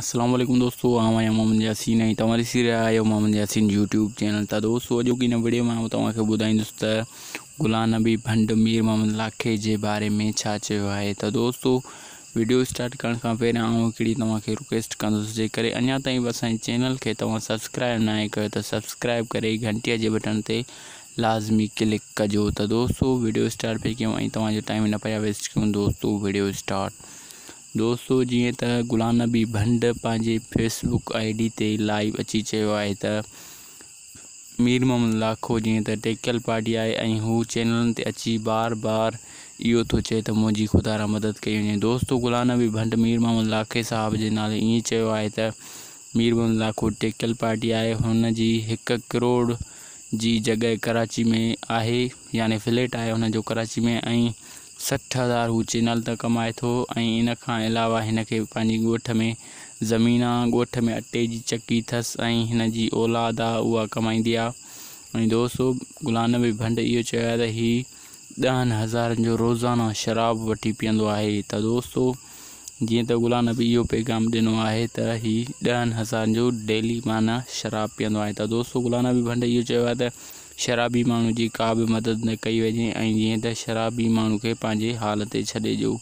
السلام علیکم دوستو دوستوں ہاں، یاسین مجھے تمہاری رہے آیا ہوا مجھے سین یو ٹوب چینل تھا ویڈیو میں بدائد غلام نبی بھنڈ میر محمد لاکھے جے بارے میں شو ہے تا دوستو ویڈیو سٹارٹ کرنے کا پہرا آؤں تھی ریکویسٹ کریں چینل کے تب سبسکرائب نہ کر سبسکرائب کرے گھنٹیا جے بٹن تے لازمی کلک کرو تا دوستو ویڈیو اسٹارٹ پہ جو ٹائم نہ پہ ویسٹ دوستو ویڈیو سٹارٹ دوستو جی تا غلام نبی بھنڈ پانے فیس بک آئی ڈی تے لائیو اچھی آئے تا میر محمد لاکھو مم تا ٹیکل پارٹی آئی وہ چینل تے اچھی بار بار یو تو چے تا مجھے خدا را مدد کے کی دوستو غلام نبی بھنڈ میر محمد لاکھے صاحب کے نالے یہ آئے تا میر محمد لاکھو ٹیکل پارٹی جی ان کروڑ جی جگہ کراچی میں آئے یعنی فلیٹ آئے ہے جو کراچی میں آئیں سٹ ہزار او چینل تمائے تو ان کے علاوہ ان کے پانچ گوٹ میں زمین آوٹ میں اٹے کی جی چکی اسلاد جی آو کمائی ہے اور دوستوں غلام نبی بھنڈ یہ دہ ہزار جو روزانہ شراب وی پوائے تو دوستوں جی تو غلام نبی یہ پیغام دنوں ہے تو اہ ہزار جو ڈیلی مانا شراب پیند ہے تو دونوں غلام نبی بنڈ یہ شرابی مہنگ کی جی کا بھی مدد نہ کئی وجے جیسے شرابی مہینے حال تھی چھو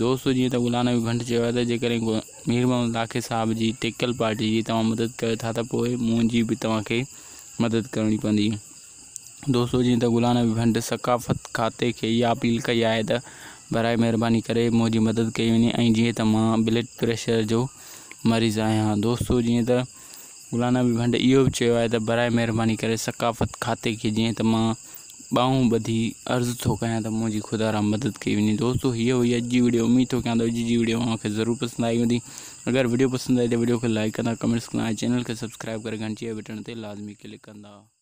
دو جی غلام نبی گھنٹ چلے تو جی میرباخی صاحب کی ٹیکل پارٹی جی، تم مدد کری بھی تاکہ مدد کرنی پی دوستوں جی تو غلام نبی گھنٹ ثقافت کھاتے کی یہ اپیل کری ہے برائے مہربانی کری مدد کی جیسے بلڈ پریشر جو مریض آیا ہاں۔ دوستوں جی ت غلام بھی بھنڈ یہ بھی چی ہے برائے مہربانی کرے ثقافت کھاتے کے کی جیسے باؤں بدھی ارض تو کیں تو میری خدا را مدد کی دوستوں یہ اب یہ جی ویڈیو امید کریں تو اجیو جی میں ضرور پسند آئی ہوں اگر ویڈیو پسند آئی تو ویڈیو کو لائک کرنا کرمینٹس چینل کے سبسکرائب کر بٹن تے لازمی کلک کرنا